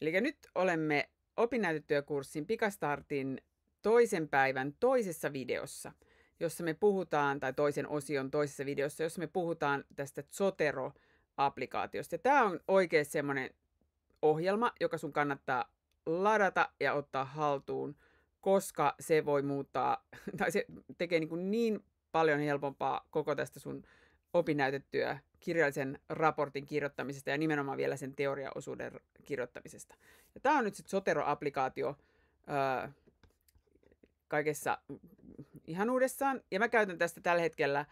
Eli nyt olemme opinnäytetyökurssin pikastartin toisen päivän toisessa videossa, jossa me puhutaan, tai toisen osion toisessa videossa, jossa me puhutaan tästä Zotero-applikaatiosta. Ja tämä on oikein semmoinen ohjelma, joka sun kannattaa ladata ja ottaa haltuun, koska se voi muuttaa, tai se tekee niin, niin paljon helpompaa koko tästä sun opinnäytetyö kirjallisen raportin kirjoittamisesta ja nimenomaan vielä sen teoriaosuuden kirjoittamisesta. Ja tämä on nyt sitten Sotero-applikaatio öö, kaikessa uudessaan Ja mä käytän tästä tällä hetkellä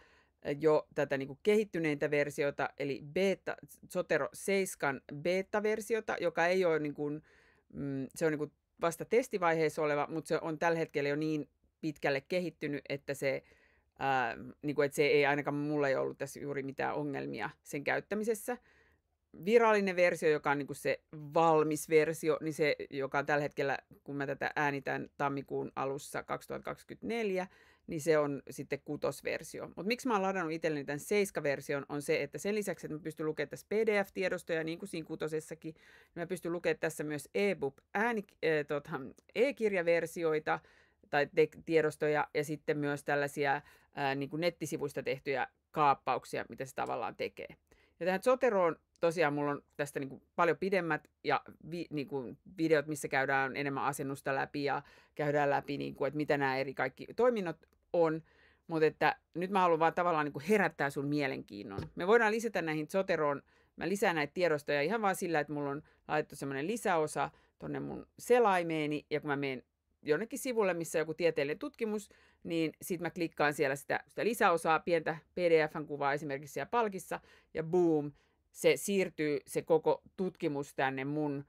jo tätä niin kuin kehittyneintä versiota, eli beta, Sotero 7 beta-versiota, joka ei ole niin kuin, mm, se on niin kuin vasta testivaiheessa oleva, mutta se on tällä hetkellä jo niin pitkälle kehittynyt, että se Ää, niin kuin, että se ei ainakaan mulla ei ollut tässä juuri mitään ongelmia sen käyttämisessä. Virallinen versio, joka on niin kuin se valmis versio, niin se, joka on tällä hetkellä, kun mä tätä äänitän tammikuun alussa 2024, niin se on sitten kutosversio. Mutta miksi mä oon ladannut itselleni tämän seiska-version on se, että sen lisäksi, että mä pystyn lukemaan tässä PDF-tiedostoja, niin kuin siinä kutosessakin, niin mä pystyn lukemaan tässä myös e-book ääni, äh, e-, tota, e-kirjaversioita, tai te- tiedostoja ja sitten myös tällaisia ää, niin kuin nettisivuista tehtyjä kaappauksia, mitä se tavallaan tekee. Ja tähän Zoteroon tosiaan mulla on tästä niin kuin paljon pidemmät ja vi, niin kuin videot, missä käydään enemmän asennusta läpi ja käydään läpi, niin kuin, että mitä nämä eri kaikki toiminnot on. Mutta että nyt mä haluan vaan tavallaan niin kuin herättää sun mielenkiinnon. Me voidaan lisätä näihin Zoteroon, mä lisään näitä tiedostoja ihan vaan sillä, että mulla on laitettu semmoinen lisäosa tonne mun selaimeeni, ja kun mä menen jonnekin sivulle, missä joku tieteellinen tutkimus, niin sitten mä klikkaan siellä sitä, sitä lisäosaa, pientä PDF-kuvaa esimerkiksi siellä palkissa, ja boom, se siirtyy se koko tutkimus tänne mun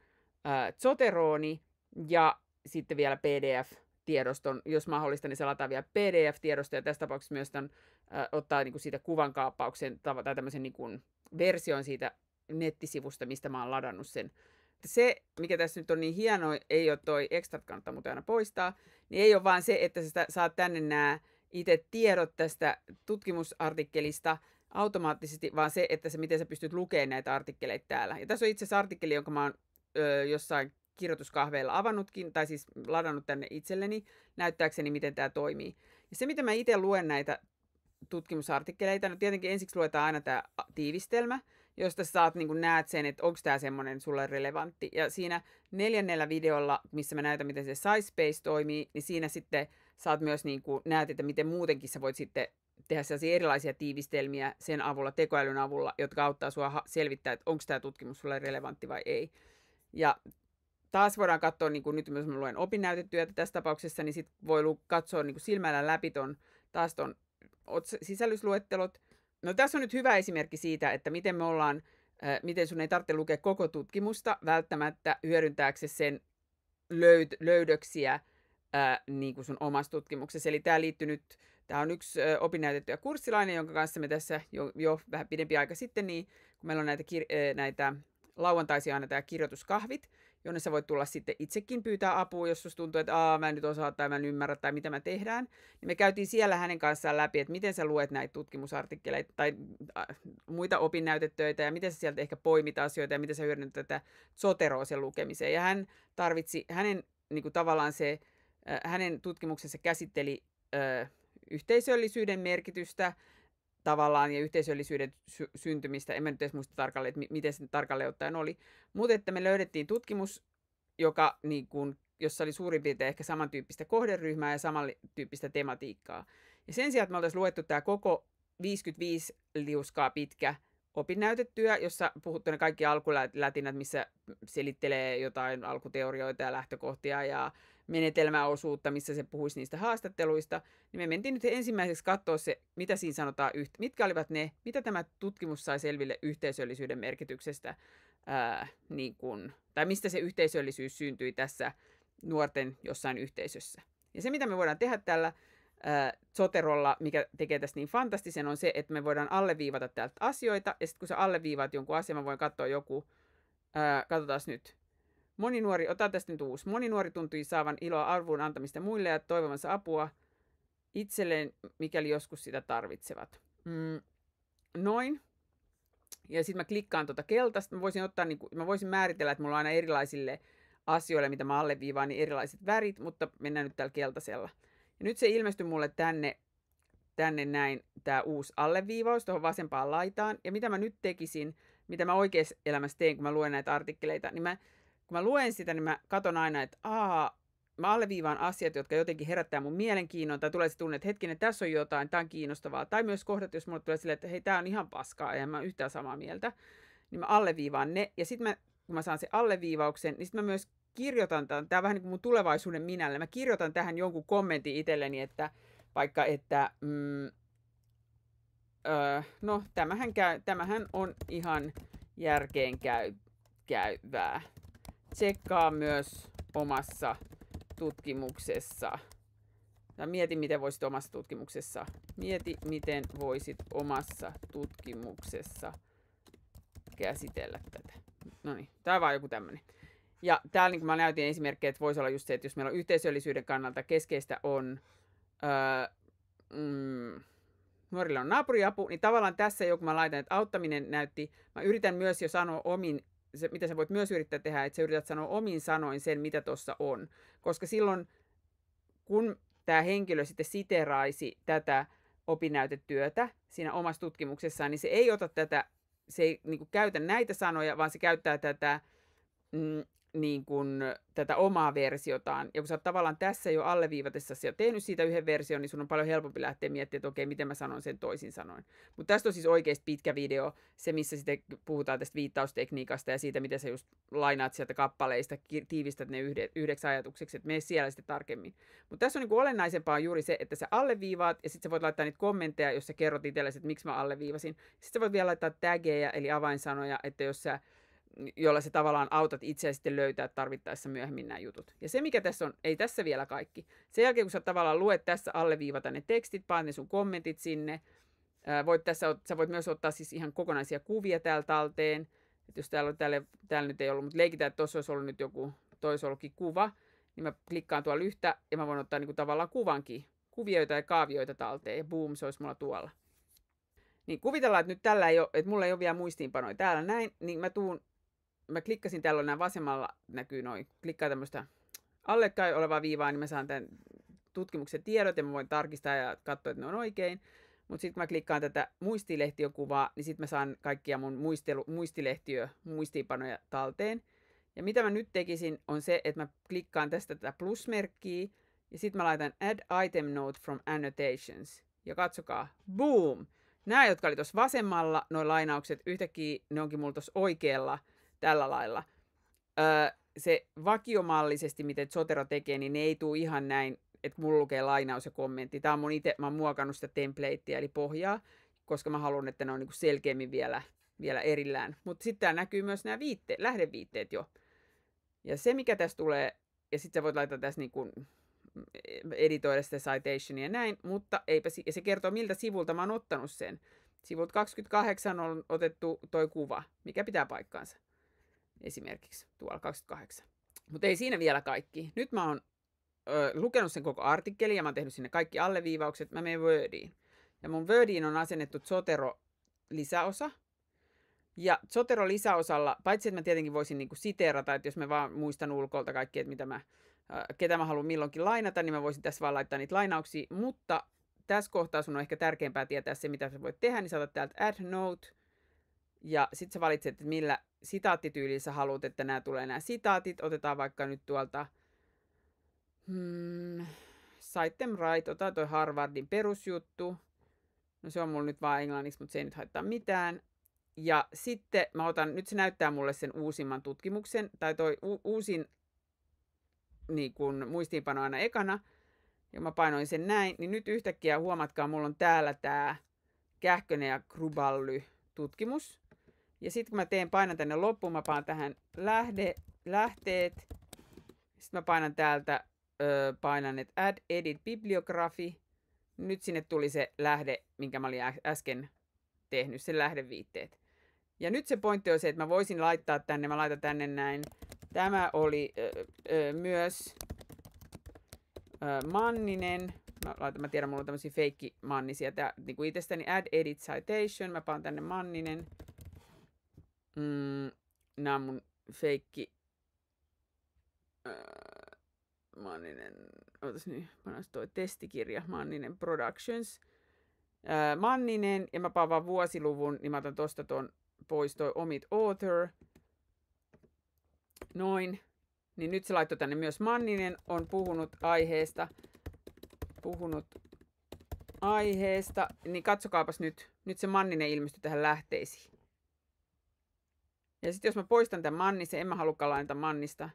äh, Zoterooni, ja sitten vielä PDF-tiedoston, jos mahdollista, niin se lataa vielä PDF-tiedosto, ja tässä tapauksessa myös tämän, äh, ottaa niin kuin siitä kuvankaappauksen tai tämmöisen niin kuin version siitä nettisivusta, mistä mä oon ladannut sen se, mikä tässä nyt on niin hienoa, ei ole toi ekstrat kannattaa muuten aina poistaa, niin ei ole vaan se, että sä saat tänne nämä itse tiedot tästä tutkimusartikkelista automaattisesti, vaan se, että se, miten sä pystyt lukemaan näitä artikkeleita täällä. Ja tässä on itse asiassa artikkeli, jonka mä oon ö, jossain kirjoituskahveilla avannutkin, tai siis ladannut tänne itselleni, näyttääkseni, miten tämä toimii. Ja se, miten mä itse luen näitä tutkimusartikkeleita, no tietenkin ensiksi luetaan aina tämä tiivistelmä, josta saat niin kuin näet sen, että onko tämä semmoinen sulle relevantti. Ja siinä neljännellä videolla, missä mä näytän, miten se SciSpace toimii, niin siinä sitten saat myös niin kuin, näet, että miten muutenkin sä voit sitten tehdä sellaisia erilaisia tiivistelmiä sen avulla, tekoälyn avulla, jotka auttaa sua selvittää, että onko tämä tutkimus sulle relevantti vai ei. Ja taas voidaan katsoa, niin kuin nyt myös mä luen opinnäytetyötä tässä tapauksessa, niin sit voi katsoa niin kuin silmällä läpi ton, taas ton sisällysluettelot, no tässä on nyt hyvä esimerkki siitä, että miten me ollaan, miten sun ei tarvitse lukea koko tutkimusta välttämättä hyödyntääksesi sen löyd- löydöksiä äh, niin kuin sun omassa tutkimuksessa. Eli tämä liittyy nyt, tämä on yksi äh, kurssilainen, jonka kanssa me tässä jo, jo vähän pidempi aika sitten, niin kun meillä on näitä, kir- äh, näitä lauantaisia aina tämä kirjoituskahvit, jonne sä voit tulla sitten itsekin pyytää apua, jos susta tuntuu, että Aa, mä en nyt osaa tai mä en ymmärrä tai mitä mä tehdään. Niin me käytiin siellä hänen kanssaan läpi, että miten sä luet näitä tutkimusartikkeleita tai äh, muita opinnäytetöitä ja miten sä sieltä ehkä poimit asioita ja miten sä hyödynnät tätä soteroa sen lukemiseen. Ja hän tarvitsi, hänen niin kuin tavallaan se, äh, hänen tutkimuksensa käsitteli yhteisöllisyyden merkitystä, tavallaan ja yhteisöllisyyden sy- syntymistä. En mä nyt edes muista tarkalleen, että miten se tarkalleen ottaen oli. Mutta että me löydettiin tutkimus, joka niin kun jossa oli suurin piirtein ehkä samantyyppistä kohderyhmää ja samantyyppistä tematiikkaa. Ja sen sijaan, että me oltaisiin luettu tämä koko 55 liuskaa pitkä opinnäytetyö, jossa puhuttu ne kaikki alkulätinät, missä selittelee jotain alkuteorioita ja lähtökohtia ja menetelmäosuutta, missä se puhuisi niistä haastatteluista, niin me mentiin nyt ensimmäiseksi katsoa se, mitä siinä sanotaan, mitkä olivat ne, mitä tämä tutkimus sai selville yhteisöllisyyden merkityksestä, ää, niin kun, tai mistä se yhteisöllisyys syntyi tässä nuorten jossain yhteisössä. Ja se, mitä me voidaan tehdä tällä ää, soterolla, mikä tekee tästä niin fantastisen, on se, että me voidaan alleviivata täältä asioita, ja sitten kun sä alleviivaat jonkun asian, mä voin katsoa joku, ää, katsotaan nyt, Moni nuori, ota tästä nyt uusi, moni nuori tuntui saavan iloa arvun antamista muille ja toivomansa apua itselleen, mikäli joskus sitä tarvitsevat. Mm, noin. Ja sitten mä klikkaan tuota keltaista. Mä voisin, ottaa, niin kun, mä voisin määritellä, että mulla on aina erilaisille asioille, mitä mä alleviivaan, niin erilaiset värit, mutta mennään nyt tällä keltaisella. Ja nyt se ilmestyi mulle tänne, tänne näin, tämä uusi alleviivaus tuohon vasempaan laitaan. Ja mitä mä nyt tekisin, mitä mä oikeassa elämässä teen, kun mä luen näitä artikkeleita, niin mä kun mä luen sitä, niin mä katon aina, että aa, mä alleviivaan asiat, jotka jotenkin herättää mun mielenkiinnon, tai tulee se tunne, että hetkinen, tässä on jotain, tämä on kiinnostavaa, tai myös kohdat, jos mulle tulee silleen, että hei, tämä on ihan paskaa, ja mä oon yhtään samaa mieltä, niin mä alleviivaan ne, ja sitten mä, kun mä saan sen alleviivauksen, niin sitten mä myös kirjoitan tämän, tämä on vähän niin kuin mun tulevaisuuden minälle, mä kirjoitan tähän jonkun kommentin itselleni, että vaikka, että mm, öö, no tämähän, käy, tämähän on ihan järkeen käy, käyvää tsekkaa myös omassa tutkimuksessa. Ja mieti, miten voisit omassa tutkimuksessa. Mieti, miten voisit omassa tutkimuksessa käsitellä tätä. No niin, tämä on vaan joku tämmöinen. Ja täällä niin kuin mä näytin esimerkkejä, että voisi olla just se, että jos meillä on yhteisöllisyyden kannalta keskeistä on, öö, mm, nuorilla on naapuriapu, niin tavallaan tässä joku mä laitan, että auttaminen näytti, mä yritän myös jo sanoa omin se, mitä sä voit myös yrittää tehdä, että sä yrität sanoa omin sanoin sen, mitä tuossa on. Koska silloin, kun tämä henkilö sitten siteraisi tätä opinnäytetyötä siinä omassa tutkimuksessaan, niin se ei ota tätä, se ei niin kuin, käytä näitä sanoja, vaan se käyttää tätä mm, niin kuin tätä omaa versiotaan. Ja kun sä oot tavallaan tässä jo alleviivatessa ja tehnyt siitä yhden version, niin sun on paljon helpompi lähteä miettimään, että okei, miten mä sanon sen toisin sanoin. Mutta tästä on siis oikeasti pitkä video, se missä sitten puhutaan tästä viittaustekniikasta ja siitä, miten sä just lainaat sieltä kappaleista, tiivistät ne yhde, yhdeksi ajatukseksi, että mene siellä sitten tarkemmin. Mutta tässä on niin kuin olennaisempaa on juuri se, että sä alleviivaat ja sitten sä voit laittaa niitä kommentteja, jos sä kerrot itsellesi, että miksi mä alleviivasin. Sitten sä voit vielä laittaa tägejä, eli avainsanoja, että jos sä jolla se tavallaan autat itseä sitten löytää tarvittaessa myöhemmin nämä jutut. Ja se, mikä tässä on, ei tässä vielä kaikki. Sen jälkeen, kun sä tavallaan luet tässä alleviivata ne tekstit, paat ne sun kommentit sinne. Ää, voit tässä, sä voit myös ottaa siis ihan kokonaisia kuvia täältä talteen. Et jos täällä, on, täällä, täällä nyt ei ollut, mutta leikitään, että tuossa olisi ollut nyt joku, tois ollutkin kuva, niin mä klikkaan tuolla yhtä ja mä voin ottaa niin kuin tavallaan kuvankin, kuvioita ja kaavioita talteen ja boom, se olisi mulla tuolla. Niin kuvitellaan, että nyt tällä ei ole, että mulla ei ole vielä muistiinpanoja täällä näin, niin mä tuun mä klikkasin, täällä näin nämä vasemmalla näkyy noin, klikkaa tämmöistä allekkain olevaa viivaa, niin mä saan tämän tutkimuksen tiedot ja mä voin tarkistaa ja katsoa, että ne on oikein. Mutta sitten kun mä klikkaan tätä muistilehtiökuvaa, niin sitten mä saan kaikkia mun muistelu, muistilehtiö, muistiinpanoja talteen. Ja mitä mä nyt tekisin on se, että mä klikkaan tästä tätä plusmerkkiä ja sitten mä laitan add item note from annotations. Ja katsokaa, boom! Nämä, jotka oli tuossa vasemmalla, noin lainaukset, yhtäkkiä ne onkin mulla tuossa oikealla – tällä lailla. Ö, se vakiomallisesti, miten sotero tekee, niin ne ei tule ihan näin, että mulla lukee lainaus ja kommentti. Tämä on mun itse, mä oon muokannut sitä templateä, eli pohjaa, koska mä haluan, että ne on niinku selkeämmin vielä, vielä erillään. Mutta sitten tämä näkyy myös nämä viitte, lähdeviitteet jo. Ja se, mikä tässä tulee, ja sitten sä voit laittaa tässä niinku, mm, editoida sitä citationia ja näin, mutta eipä, ja se kertoo, miltä sivulta mä oon ottanut sen. Sivulta 28 on otettu toi kuva, mikä pitää paikkaansa esimerkiksi tuolla 28. Mutta ei siinä vielä kaikki. Nyt mä oon ö, lukenut sen koko artikkelin ja mä oon tehnyt sinne kaikki alleviivaukset. Mä menen Wordiin. Ja mun Wordiin on asennettu Zotero-lisäosa. Ja Zotero-lisäosalla, paitsi että mä tietenkin voisin niinku siteerata, että jos mä vaan muistan ulkolta kaikki, että mitä mä, ö, ketä mä haluan milloinkin lainata, niin mä voisin tässä vaan laittaa niitä lainauksia. Mutta tässä kohtaa sun on ehkä tärkeämpää tietää se, mitä sä voit tehdä, niin sä otat täältä add note, ja sitten sä valitset, että millä sitaattityyliin sä haluat, että nämä tulee nämä sitaatit. Otetaan vaikka nyt tuolta hmm, Sight right, otetaan toi Harvardin perusjuttu. No se on mulla nyt vaan englanniksi, mutta se ei nyt haittaa mitään. Ja sitten mä otan, nyt se näyttää mulle sen uusimman tutkimuksen, tai toi u- uusin niin kun, muistiinpano aina ekana, ja mä painoin sen näin, niin nyt yhtäkkiä huomatkaa, mulla on täällä tämä Kähkönen ja Krubally tutkimus, ja sitten kun mä teen, painan tänne loppuun, mä painan tähän lähde, lähteet. Sitten mä painan täältä, ö, painan, että add edit bibliografi. Nyt sinne tuli se lähde, minkä mä olin äsken tehnyt, se lähdeviitteet. Ja nyt se pointti on se, että mä voisin laittaa tänne, mä laitan tänne näin. Tämä oli ö, ö, myös ö, Manninen. Mä, laitan, mä tiedän, mulla on tämmöisiä feikki mannisia. Tää, niin kuin itsestäni add edit citation, mä paan tänne Manninen. Mm, nämä mun feikki... Öö, Manninen... Ootas nyt, niin, panas toi testikirja. Manninen Productions. Öö, Manninen, ja mä vaan vuosiluvun, niin mä otan tosta ton pois toi Omit Author. Noin. Niin nyt se laittoi tänne myös Manninen on puhunut aiheesta. Puhunut aiheesta. Niin katsokaapas nyt. Nyt se Manninen ilmestyi tähän lähteisiin. Ja sitten jos mä poistan tämän mannisen, en mä halukkaan lainata mannista.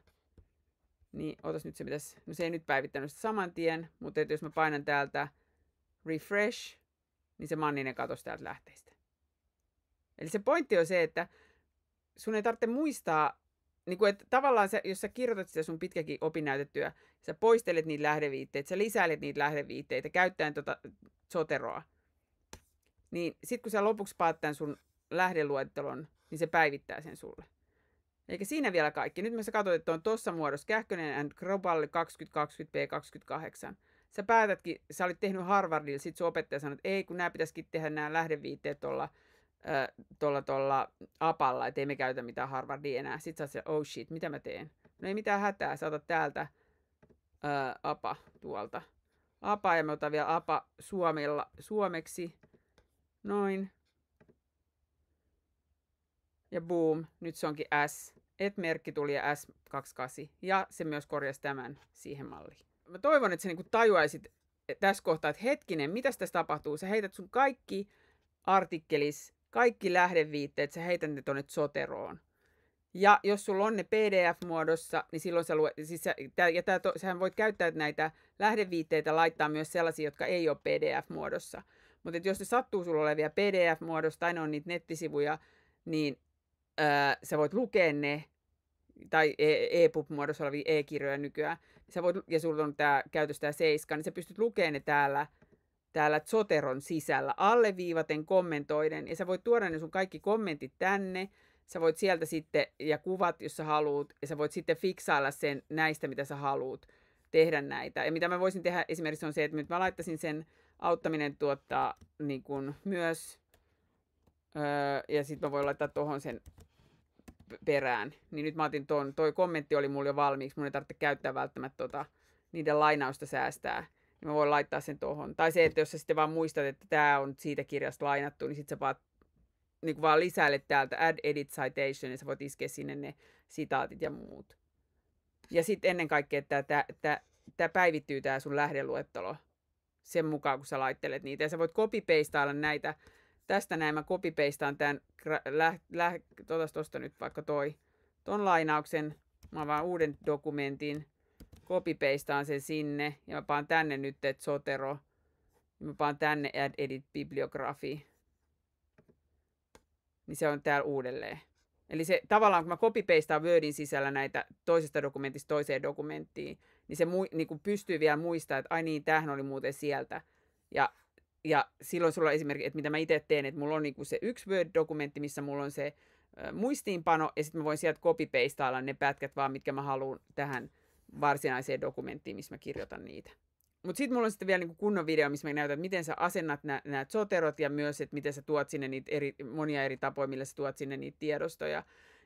Niin otas nyt se pitäisi, no se ei nyt päivittänyt sitä saman tien, mutta jos mä painan täältä refresh, niin se manninen katosi täältä lähteistä. Eli se pointti on se, että sun ei tarvitse muistaa, niin kuin, että tavallaan sä, jos sä kirjoitat sitä sun pitkäkin opinnäytetyä, sä poistelet niitä lähdeviitteitä, sä lisäilet niitä lähdeviitteitä käyttäen tota soteroa, niin sitten kun sä lopuksi paat tämän sun lähdeluettelon, niin se päivittää sen sulle. Eikä siinä vielä kaikki. Nyt me sä katsot, että on tuossa muodossa Kähkönen and Global 2020P28. Sä päätätkin, sä olit tehnyt Harvardilla, sit sun opettaja sanoi, että ei kun nämä pitäisikin tehdä nämä lähdeviitteet tuolla tuolla, tuolla apalla, että ei me käytä mitään Harvardia enää. Sitten sä oot oh shit, mitä mä teen? No ei mitään hätää, sä otat täältä ää, apa tuolta. Apa ja me otan vielä apa suomella, suomeksi. Noin ja boom, nyt se onkin S. Et merkki tuli ja S28 ja se myös korjasi tämän siihen malliin. Mä toivon, että sä niinku tajuaisit tässä kohtaa, että hetkinen, mitä tässä tapahtuu? Sä heität sun kaikki artikkelis, kaikki lähdeviitteet, sä heität ne tonne soteroon. Ja jos sulla on ne PDF-muodossa, niin silloin sä lue, siis sä, tää, ja tää to, sähän voit käyttää näitä lähdeviitteitä laittaa myös sellaisia, jotka ei ole PDF-muodossa. Mutta jos se sattuu sulla olevia PDF-muodossa tai ne on niitä nettisivuja, niin sä voit lukea ne, tai e, e-pub-muodossa olevia e-kirjoja nykyään, sä voit, ja sulla on tämä käytössä tämä seiska, niin sä pystyt lukemaan ne täällä, täällä Zoteron sisällä, alleviivaten kommentoiden, ja sä voit tuoda ne sun kaikki kommentit tänne, sä voit sieltä sitten, ja kuvat, jos sä haluut, ja sä voit sitten fiksailla sen näistä, mitä sä haluut tehdä näitä. Ja mitä mä voisin tehdä esimerkiksi on se, että nyt mä laittaisin sen auttaminen tuottaa niin kun myös, öö, ja sitten mä voin laittaa tuohon sen perään. Niin nyt mä otin ton, toi kommentti oli mulle jo valmiiksi, mun ei tarvitse käyttää välttämättä tota, niiden lainausta säästää. Niin mä voin laittaa sen tuohon. Tai se, että jos sä sitten vaan muistat, että tämä on siitä kirjasta lainattu, niin sit sä vaan, niin vaan lisäilet täältä add edit citation, ja sä voit iskeä sinne ne sitaatit ja muut. Ja sitten ennen kaikkea, että tämä päivittyy tämä sun lähdeluettelo sen mukaan, kun sä laittelet niitä. Ja sä voit copy näitä tästä näin mä kopipeistaan tämän, lä, tuosta tuota, nyt vaikka toi, ton lainauksen, mä vaan uuden dokumentin, kopipeistaan sen sinne ja mä paan tänne nyt, että sotero, ja mä paan tänne add edit bibliografi, niin se on täällä uudelleen. Eli se tavallaan, kun mä kopipeistaan Wordin sisällä näitä toisesta dokumentista toiseen dokumenttiin, niin se mu- niin pystyy vielä muistamaan, että ai niin, tämähän oli muuten sieltä. Ja ja silloin sulla on esimerkiksi, että mitä mä itse teen, että mulla on niinku se yksi Word-dokumentti, missä mulla on se ä, muistiinpano, ja sitten mä voin sieltä copy ne pätkät vaan, mitkä mä haluan tähän varsinaiseen dokumenttiin, missä mä kirjoitan niitä. Mutta sitten mulla on sitten vielä niinku kunnon video, missä mä näytän, että miten sä asennat nämä soterot ja myös, että miten sä tuot sinne niitä eri, monia eri tapoja, millä sä tuot sinne niitä tiedostoja.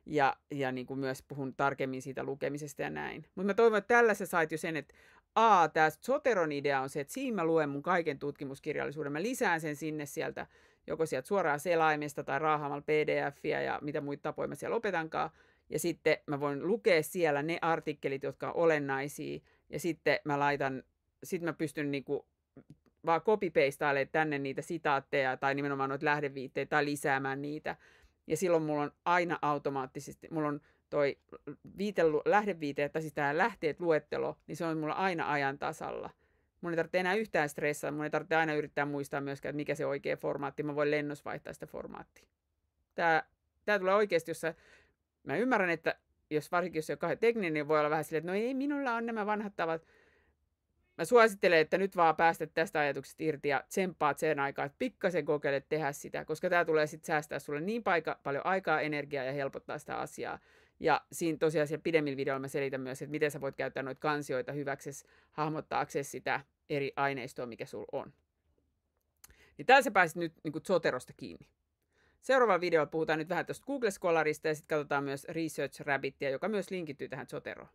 Ja, ja niin kuin myös puhun tarkemmin siitä lukemisesta ja näin. Mutta mä toivon, että tällä sä sait jo sen, että A, tämä Soteron idea on se, että siinä mä luen mun kaiken tutkimuskirjallisuuden. Mä lisään sen sinne sieltä, joko sieltä suoraan selaimesta tai raahaamalla pdf ja mitä muita tapoja mä siellä opetankaan. Ja sitten mä voin lukea siellä ne artikkelit, jotka on olennaisia. Ja sitten mä laitan, sitten mä pystyn niinku vaan copy tänne niitä sitaatteja tai nimenomaan noita lähdeviitteitä tai lisäämään niitä. Ja silloin mulla on aina automaattisesti, mulla on toi viitelu, lähdeviite, että siis tämä lähteet luettelo, niin se on mulla aina ajan tasalla. Mun ei tarvitse enää yhtään stressaa, mun ei tarvitse aina yrittää muistaa myöskään, että mikä se oikea formaatti, mä voin lennossa vaihtaa sitä formaattia. Tämä, tämä tulee oikeasti, jos sä, mä ymmärrän, että jos varsinkin jos se on tekninen, niin voi olla vähän silleen, että no ei, minulla on nämä vanhat tavat. Mä suosittelen, että nyt vaan päästä tästä ajatuksesta irti ja tsemppaat sen aikaa, että pikkasen kokeilet tehdä sitä, koska tämä tulee sitten säästää sulle niin paika, paljon aikaa, energiaa ja helpottaa sitä asiaa. Ja siinä tosiaan siellä pidemmillä videoilla mä selitän myös, että miten sä voit käyttää noita kansioita hyväksesi hahmottaaksesi sitä eri aineistoa, mikä sulla on. Niin täällä sä pääsit nyt niin Zoterosta kiinni. Seuraava video puhutaan nyt vähän tuosta Google Scholarista ja sitten katsotaan myös Research Rabbitia, joka myös linkittyy tähän Zoteroon.